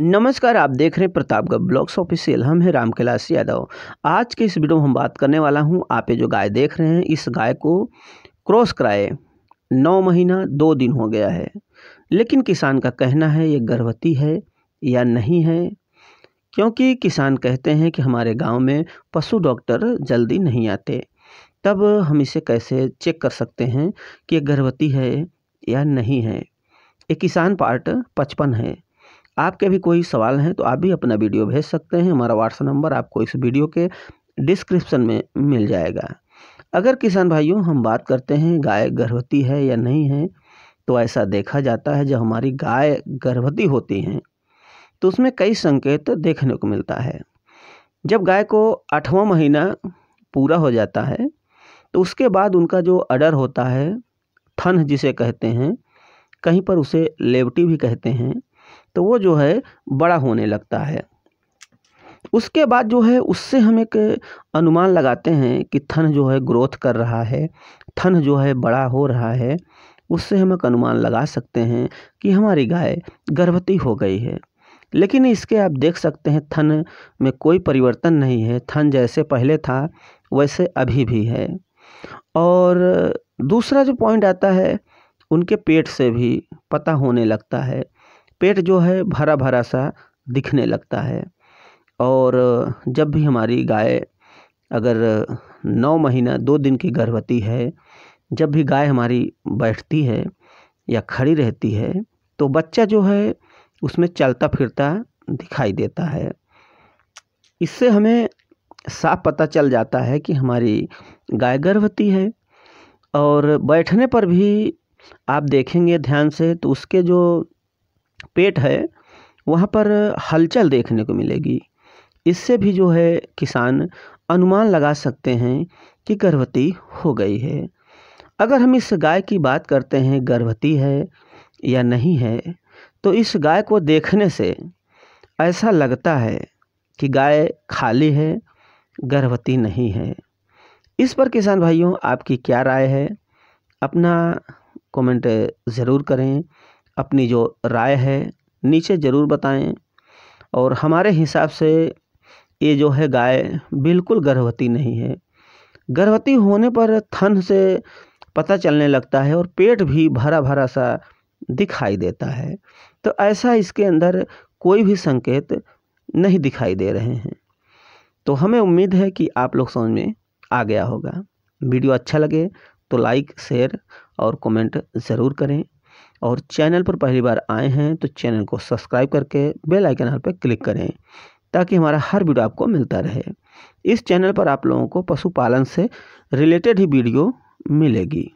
नमस्कार आप देख रहे हैं प्रतापगढ़ ब्लॉक्स ऑफिशियल हम हैं राम कैलाश यादव आज के इस वीडियो में हम बात करने वाला हूं आप ये जो गाय देख रहे हैं इस गाय को क्रॉस कराए नौ महीना दो दिन हो गया है लेकिन किसान का कहना है ये गर्भवती है या नहीं है क्योंकि किसान कहते हैं कि हमारे गाँव में पशु डॉक्टर जल्दी नहीं आते तब हम इसे कैसे चेक कर सकते हैं कि ये गर्भवती है या नहीं है ये किसान पार्ट पचपन है आपके भी कोई सवाल हैं तो आप भी अपना वीडियो भेज सकते हैं हमारा व्हाट्सएप नंबर आपको इस वीडियो के डिस्क्रिप्शन में मिल जाएगा अगर किसान भाइयों हम बात करते हैं गाय गर्भवती है या नहीं है तो ऐसा देखा जाता है जब हमारी गाय गर्भवती होती हैं तो उसमें कई संकेत देखने को मिलता है जब गाय को आठवां महीना पूरा हो जाता है तो उसके बाद उनका जो अडर होता है थन जिसे कहते हैं कहीं पर उसे लेवटी भी कहते हैं तो वो जो है बड़ा होने लगता है उसके बाद जो है उससे हम एक अनुमान लगाते हैं कि थन जो है ग्रोथ कर रहा है थन जो है बड़ा हो रहा है उससे हम एक अनुमान लगा सकते हैं कि हमारी गाय गर्भवती हो गई है लेकिन इसके आप देख सकते हैं थन में कोई परिवर्तन नहीं है थन जैसे पहले था वैसे अभी भी है और दूसरा जो पॉइंट आता है उनके पेट से भी पता होने लगता है पेट जो है भरा भरा सा दिखने लगता है और जब भी हमारी गाय अगर नौ महीना दो दिन की गर्भवती है जब भी गाय हमारी बैठती है या खड़ी रहती है तो बच्चा जो है उसमें चलता फिरता दिखाई देता है इससे हमें साफ पता चल जाता है कि हमारी गाय गर्भवती है और बैठने पर भी आप देखेंगे ध्यान से तो उसके जो पेट है वहाँ पर हलचल देखने को मिलेगी इससे भी जो है किसान अनुमान लगा सकते हैं कि गर्भवती हो गई है अगर हम इस गाय की बात करते हैं गर्भवती है या नहीं है तो इस गाय को देखने से ऐसा लगता है कि गाय खाली है गर्भवती नहीं है इस पर किसान भाइयों आपकी क्या राय है अपना कमेंट ज़रूर करें अपनी जो राय है नीचे ज़रूर बताएं और हमारे हिसाब से ये जो है गाय बिल्कुल गर्भवती नहीं है गर्भवती होने पर थन से पता चलने लगता है और पेट भी भरा भरा सा दिखाई देता है तो ऐसा इसके अंदर कोई भी संकेत नहीं दिखाई दे रहे हैं तो हमें उम्मीद है कि आप लोग समझ में आ गया होगा वीडियो अच्छा लगे तो लाइक शेयर और कमेंट ज़रूर करें और चैनल पर पहली बार आए हैं तो चैनल को सब्सक्राइब करके बेल आइकन पर क्लिक करें ताकि हमारा हर वीडियो आपको मिलता रहे इस चैनल पर आप लोगों को पशुपालन से रिलेटेड ही वीडियो मिलेगी